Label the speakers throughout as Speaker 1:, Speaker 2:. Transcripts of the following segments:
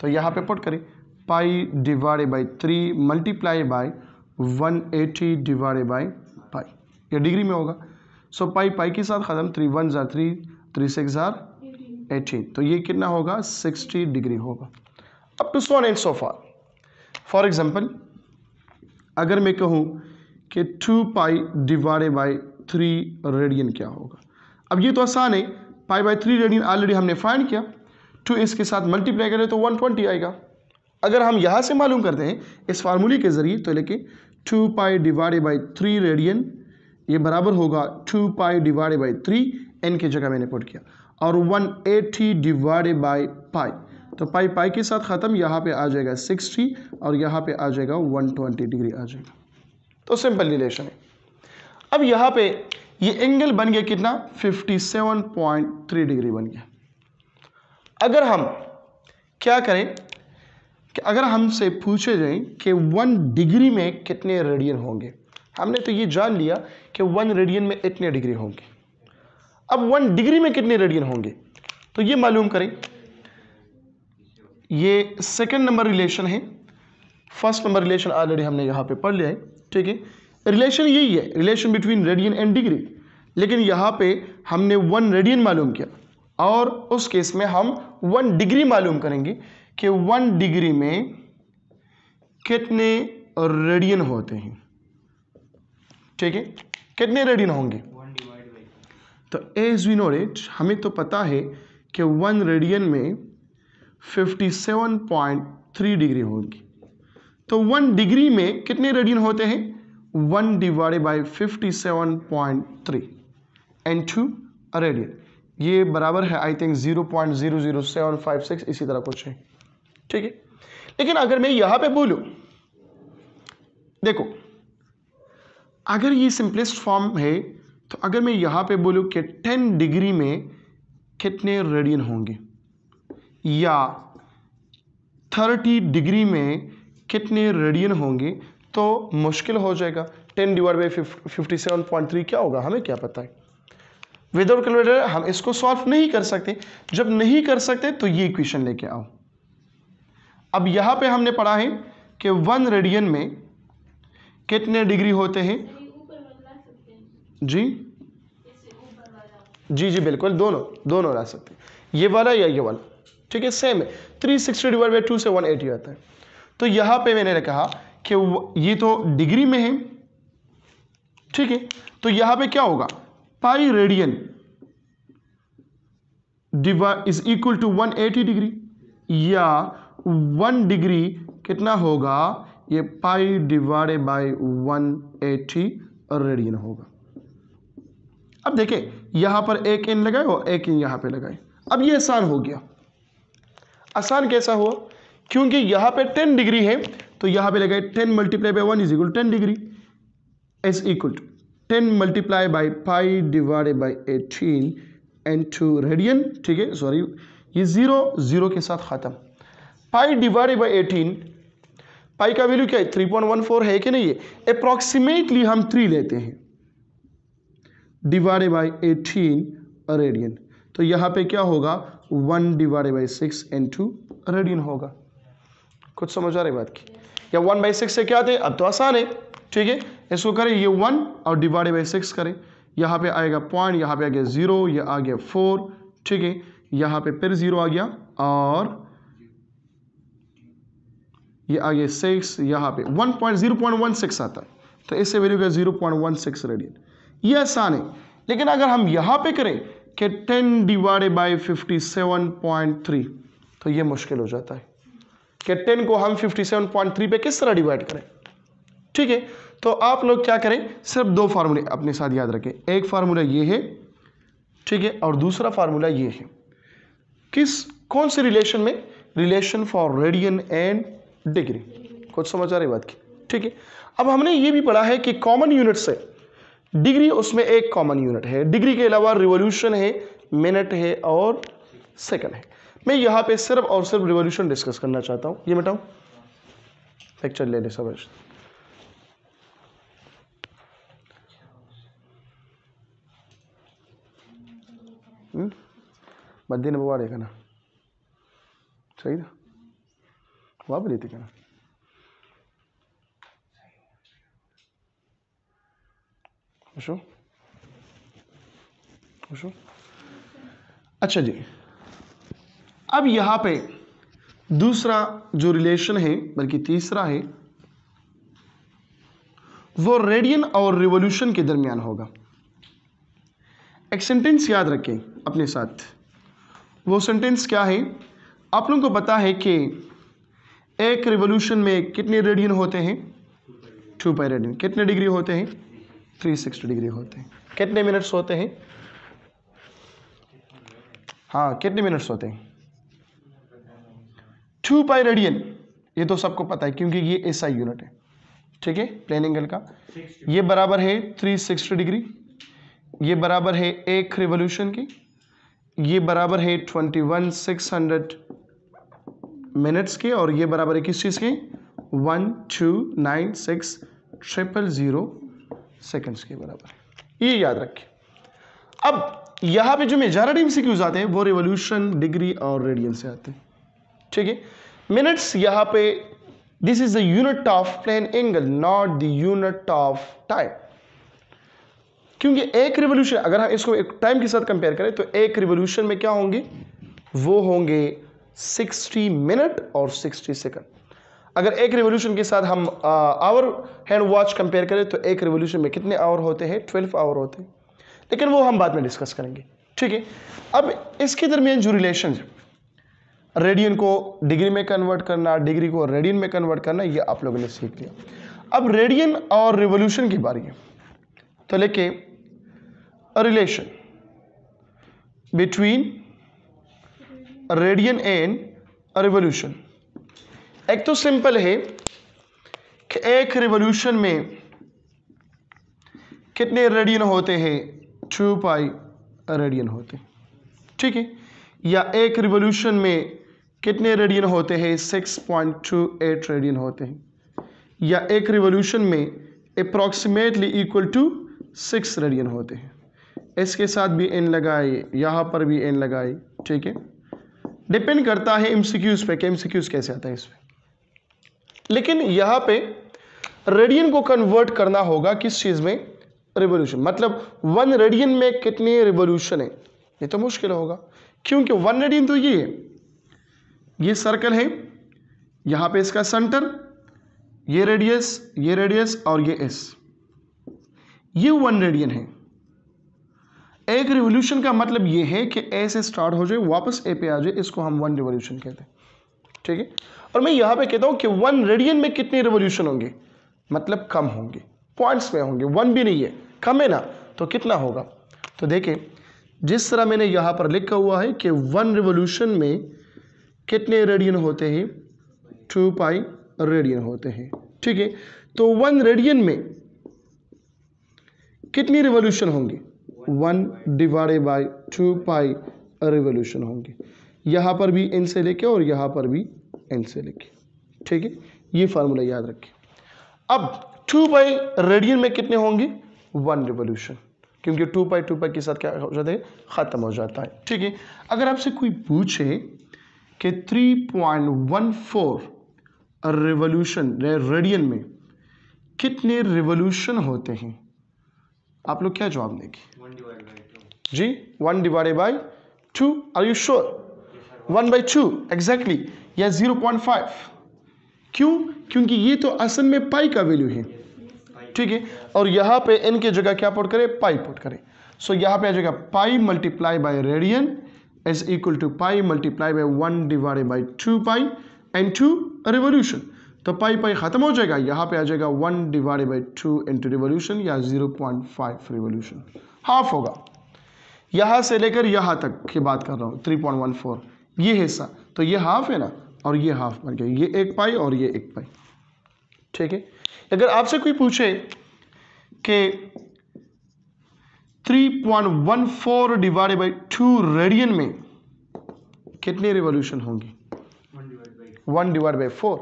Speaker 1: तो यहाँ पे पुट करें pi divide by three multiply by one eighty divide by pi ये डिग्री में होगा सो पाई पाई के साथ ख़त्म थ्री वन ज़ार थ्री थ्री सिक्स ज़ार एटीन तो ये कितना होगा सिक्सटी डिग्री होगा up to soon and so far for example अगर मैं कहूँ कि two pi divide by three radian क्या होगा अब ये तो आसान है pi by three radian already हमने फाइंड किया टू इसके साथ मल्टीप्लाई करें तो वन ट्वेंटी आएगा अगर हम यहाँ से मालूम करते हैं इस फार्मूले के ज़रिए तो लेके two pi divided by three radian ये बराबर होगा two pi divided by three एन की जगह मैंने पुट किया और one eighty divided by pi तो पाई पाई के साथ ख़त्म यहाँ पे आ जाएगा सिक्सटी और यहाँ पे आ जाएगा वन ट्वेंटी डिग्री आ जाएगा तो सिंपल रिलेशन है अब यहाँ पे ये एंगल बन गया कितना fifty seven point three degree बन गया अगर हम क्या करें कि अगर हमसे पूछे जाए कि वन डिग्री में कितने रेडियन होंगे हमने तो ये जान लिया कि वन रेडियन में इतने डिग्री होंगे अब वन डिग्री में कितने रेडियन होंगे तो ये मालूम करें ये सेकंड नंबर रिलेशन है फर्स्ट नंबर रिलेशन ऑलरेडी हमने यहाँ पे पढ़ लिया है ठीक है रिलेशन यही है relation between radian and degree लेकिन यहाँ पे हमने वन रेडियन मालूम किया और उस केस में हम वन डिग्री मालूम करेंगे कि वन डिग्री में कितने रेडियन होते हैं ठीक है कितने रेडियन होंगे तो एज वी नो इट हमें तो पता है कि वन रेडियन में 57.3 डिग्री होगी तो वन डिग्री में कितने रेडियन होते हैं one divide by fifty seven point three and two radian ये बराबर है I think zero point zero zero seven five six इसी तरह कुछ है ठीक है लेकिन अगर मैं यहां पे बोलू देखो अगर ये सिंपलेस्ट फॉर्म है तो अगर मैं यहां पे बोलू कि टेन डिग्री में कितने रेडियन होंगे या थर्टी डिग्री में कितने रेडियन होंगे तो मुश्किल हो जाएगा ten divide by fifty seven point three क्या होगा हमें क्या पता है विदाउट कैलकुलेटर हम इसको सॉल्व नहीं कर सकते जब नहीं कर सकते तो ये इक्वेशन लेके आओ अब यहां पे हमने पढ़ा है कि वन रेडियन में कितने डिग्री होते हैं जी जी जी बिल्कुल दोनों दोनों ला सकते हैं ये वाला या ये वाला ठीक है सेम है three sixty divide by two से वन एटी आता है तो यहां पे मैंने कहा कि ये तो डिग्री में है ठीक है तो यहाँ पे क्या होगा pi radian is equal to 180 degree या वन डिग्री कितना होगा ये पाई डिवाइडेड बाय 180 रेडियन होगा अब देखे यहां पर एक इन लगाए और एक इन यहां पे लगाए अब ये आसान हो गया आसान कैसा हुआ क्योंकि यहां पे 10 डिग्री है तो यहां पे लगाए 10 multiply by one is equal ten degree is equal to ten multiply by five divided by eighteen and two radian ठीक है सॉरी ये ज़ीरो ज़ीरो के साथ ख़त्म pi divided by eighteen pi का वैल्यू क्या है थ्री पॉइंट वन फोर है कि नहीं है अप्रॉक्सीमेटली हम थ्री लेते हैं डिवाइडेड बाई एटीन रेडियन तो यहाँ पे क्या होगा one divided by six and two radian होगा कुछ समझ आ रही बात की या वन बाई सिक्स से क्या थे अब तो आसान है ठीक है इसको करें ये वन और डिवाइड बाई सिक्स करें यहाँ पे आएगा पॉइंट यहाँ पे आ गया ज़ीरो ये आ गया फोर ठीक है यहाँ पे फिर ज़ीरो आ गया और ये आ गया सिक्स यहाँ पे one point zero point one six आता है तो इससे वैल्यू का zero point one six radian ये आसान है लेकिन अगर हम यहाँ पे करें कि ten divided by fifty seven point three तो ये मुश्किल हो जाता है कि टेन को हम फिफ्टी सेवन पॉइंट थ्री पे किस तरह डिवाइड करें ठीक है तो आप लोग क्या करें सिर्फ दो फार्मूले अपने साथ याद रखें एक फार्मूला ये है ठीक है और दूसरा फार्मूला ये है किस कौन से रिलेशन में relation for radian and degree कुछ समझ आ रही बात की ठीक है अब हमने ये भी पढ़ा है कि कॉमन यूनिट से डिग्री उसमें एक कॉमन यूनिट है डिग्री के अलावा रिवोल्यूशन है मिनट है और सेकंड है मैं यहाँ पे सिर्फ और सिर्फ रिवोल्यूशन डिस्कस करना चाहता हूँ ये बेटा लेक्चर ले ले सब ಮಧ್ಯಾಹ್ನ ಪವಾಡ ಏಕನ ಸೈದ ವಾಪರೀತಿ ಕಣ खुश हो अशो अशो अच्छा जी अब यहां पे दूसरा जो रिलेशन है बल्कि तीसरा है वो रेडियन और रिवॉल्यूशन के दरमियान होगा एक सेंटेंस याद रखें अपने साथ वो सेंटेंस क्या है आप लोगों को पता है कि एक रिवोल्यूशन में कितने रेडियन होते हैं टू बाई रेडियन कितने डिग्री होते हैं थ्री सिक्सटी डिग्री होते हैं कितने मिनट्स होते हैं हाँ कितने मिनट्स होते हैं टू पाई रेडियन ये तो सबको पता है क्योंकि ये एसआई यूनिट है ठीक है प्लेन एंगल का ये बराबर है थ्री सिक्सटी डिग्री ये बराबर है एक रिवोल्यूशन की ये बराबर है twenty one six hundred minutes के और ये बराबर है किस चीज़ के one two nine six triple zero seconds के बराबर ये याद रखें अब यहाँ पे जो मेजारा से क्यूज आते हैं वो रिवोल्यूशन डिग्री और रेडियन से आते हैं ठीक है मिनट्स यहाँ पे this is the unit of plane angle not the unit of time क्योंकि एक रिवोल्यूशन अगर हम इसको एक टाइम के साथ कंपेयर करें तो एक रिवोल्यूशन में क्या होंगे वो होंगे 60 मिनट और 60 सेकंड अगर एक रिवोल्यूशन के साथ हम आवर हैंड वॉच कंपेयर करें तो एक रिवोल्यूशन में कितने आवर होते हैं ट्वेल्व आवर होते हैं लेकिन वो हम बाद में डिस्कस करेंगे ठीक है अब इसके दरमियान जो रिलेशन रेडियन को डिग्री में कन्वर्ट करना डिग्री को रेडियन में कन्वर्ट करना ये आप लोगों ने सीख लिया अब रेडियन और रिवोल्यूशन की बारी है तो लेके a relation between a radian and a revolution एक तो सिंपल है कि एक रिवोल्यूशन में कितने रेडियन होते हैं टू pi रेडियन होते हैं ठीक है या एक रिवोल्यूशन में कितने रेडियन होते हैं six point two eight radian होते हैं या एक रिवोल्यूशन में approximately equal to six radian होते हैं इसके साथ भी एन लगाए यहाँ पर भी एन लगाए ठीक है डिपेंड करता है एमसीक्यूज पे कि एमसीक्यूज कैसे है इस इसमें लेकिन यहाँ पे रेडियन को कन्वर्ट करना होगा किस चीज़ में रिवोल्यूशन मतलब वन रेडियन में कितने रिवोल्यूशन है ये तो मुश्किल होगा क्योंकि वन रेडियन तो ये है ये सर्कल है यहाँ पे इसका सेंटर ये रेडियस ये रेडियस और ये एस ये वन रेडियन है एक रिवोल्यूशन का मतलब ये है कि ए से स्टार्ट हो जाए वापस ए पे आ जाए इसको हम वन रिवोल्यूशन कहते हैं ठीक है और मैं यहाँ पे कहता हूँ कि वन रेडियन में कितने रिवोल्यूशन होंगे मतलब कम होंगे पॉइंट्स में होंगे वन भी नहीं है कम है ना तो कितना होगा तो देखें जिस तरह मैंने यहाँ पर लिखा हुआ है कि वन रिवोल्यूशन में कितने रेडियन होते हैं टू पाई रेडियन होते हैं ठीक है तो वन रेडियन में कितनी रिवोल्यूशन होंगे one divided by two pi revolution होंगे यहाँ पर भी एन से लेके और यहाँ पर भी एन से लेके ठीक है ये फार्मूला याद रखें अब टू पाई रेडियन में कितने होंगे वन रिवोल्यूशन क्योंकि टू पाई टू पाई के साथ क्या हो जाता है ख़त्म हो जाता है ठीक है अगर आपसे कोई पूछे कि three point one four revolution radian में कितने रिवोल्यूशन होते हैं आप लोग क्या जवाब देंगे जी one divided by two are you sure one by two exactly या जीरो पॉइंट फाइव क्यों क्योंकि ये तो असल में पाई का वैल्यू है ठीक है और यहाँ पे एन के जगह क्या पुट करें पाई पुट करें सो so, यहाँ पे आ जाएगा pi multiply by radian is equal to pi multiply by one divided by two pi and two revolution तो पाई पाई ख़त्म हो जाएगा यहां पे आ जाएगा one divide by two into revolution या zero point five revolution half होगा यहां से लेकर यहां तक की बात कर रहा हूं थ्री पॉइंट वन फोर ये हिस्सा तो ये हाफ है ना और ये हाफ बन गया ये एक पाई और ये एक पाई ठीक है अगर आपसे कोई पूछे कि 3.14 डिवाइड बाई टू रेडियन में कितने रिवोल्यूशन होंगे वन डिवाइड बाई फोर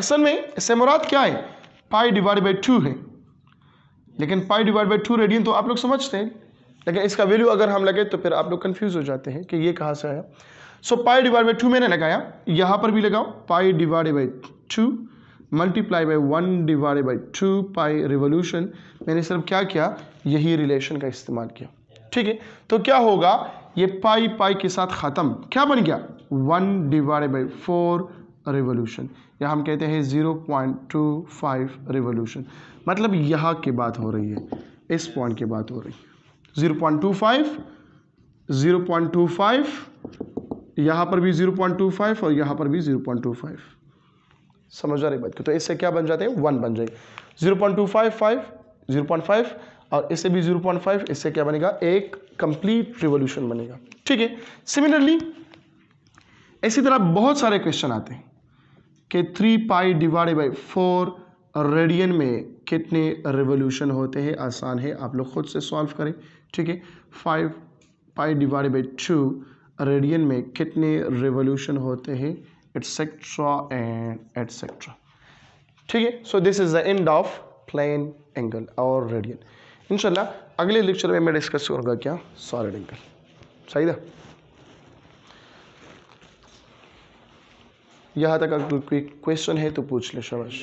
Speaker 1: असल में इससे मुराद क्या है पाई डिवाइड बाई टू है लेकिन pi divide by two radian तो आप लोग समझते हैं लेकिन इसका वैल्यू अगर हम लगे तो फिर आप लोग कन्फ्यूज़ हो जाते हैं कि ये कहाँ से आया so pi divide by two मैंने लगाया यहाँ पर भी लगाओ pi divide by two multiply by one divide by two pi revolution मैंने सिर्फ क्या किया यही रिलेशन का इस्तेमाल किया ठीक है तो क्या होगा ये पाई पाई के साथ ख़त्म क्या बन गया one divide by four revolution या हम कहते हैं zero point two five revolution मतलब यहाँ की बात हो रही है इस पॉइंट की बात हो रही है zero point two five zero point two five यहाँ पर भी ज़ीरो पॉइंट टू फाइव और यहाँ पर भी ज़ीरो पॉइंट टू फाइव समझ आ रही बात को तो इससे क्या बन जाते हैं वन बन जाए zero point two five five zero point five और इससे भी ज़ीरो पॉइंट फाइव इससे क्या बनेगा एक कंप्लीट रिवोल्यूशन बनेगा ठीक है सिमिलरली इसी तरह बहुत सारे क्वेश्चन आते हैं कि three pi divide by four radian में कितने रेवोल्यूशन होते हैं आसान है आप लोग खुद से सॉल्व करें ठीक है five pi divide by two radian में कितने रेवोल्यूशन होते हैं एट्सेट्रा एंड एट्सेट्रा ठीक है so this is the end of plane angle और रेडियन इंशाल्लाह अगले लेक्चर में मैं डिस्कस करूँगा क्या सॉलिड एंगल सही था यहाँ तक अगर कोई क्वेश्चन है तो पूछ ले शाबाश